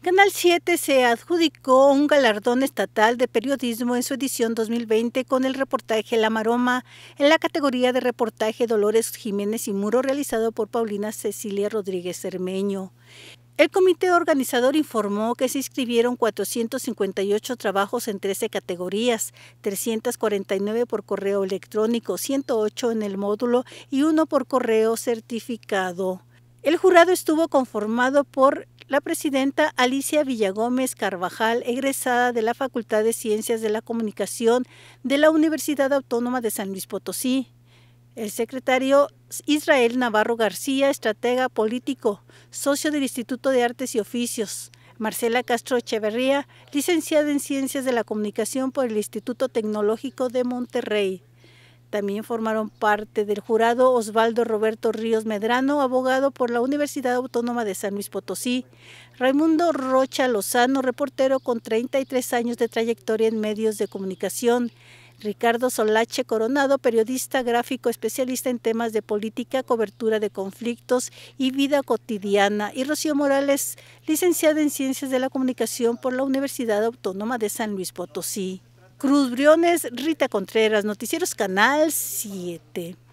Canal 7 se adjudicó un galardón estatal de periodismo en su edición 2020 con el reportaje La Maroma en la categoría de reportaje Dolores Jiménez y Muro realizado por Paulina Cecilia Rodríguez Cermeño. El comité organizador informó que se inscribieron 458 trabajos en 13 categorías, 349 por correo electrónico, 108 en el módulo y uno por correo certificado. El jurado estuvo conformado por la presidenta Alicia Villagómez Carvajal, egresada de la Facultad de Ciencias de la Comunicación de la Universidad Autónoma de San Luis Potosí, el secretario Israel Navarro García, estratega político, socio del Instituto de Artes y Oficios, Marcela Castro Echeverría, licenciada en Ciencias de la Comunicación por el Instituto Tecnológico de Monterrey. También formaron parte del jurado Osvaldo Roberto Ríos Medrano, abogado por la Universidad Autónoma de San Luis Potosí, Raimundo Rocha Lozano, reportero con 33 años de trayectoria en medios de comunicación, Ricardo Solache Coronado, periodista gráfico especialista en temas de política, cobertura de conflictos y vida cotidiana, y Rocío Morales, licenciada en Ciencias de la Comunicación por la Universidad Autónoma de San Luis Potosí. Cruz Briones, Rita Contreras, Noticieros Canal 7.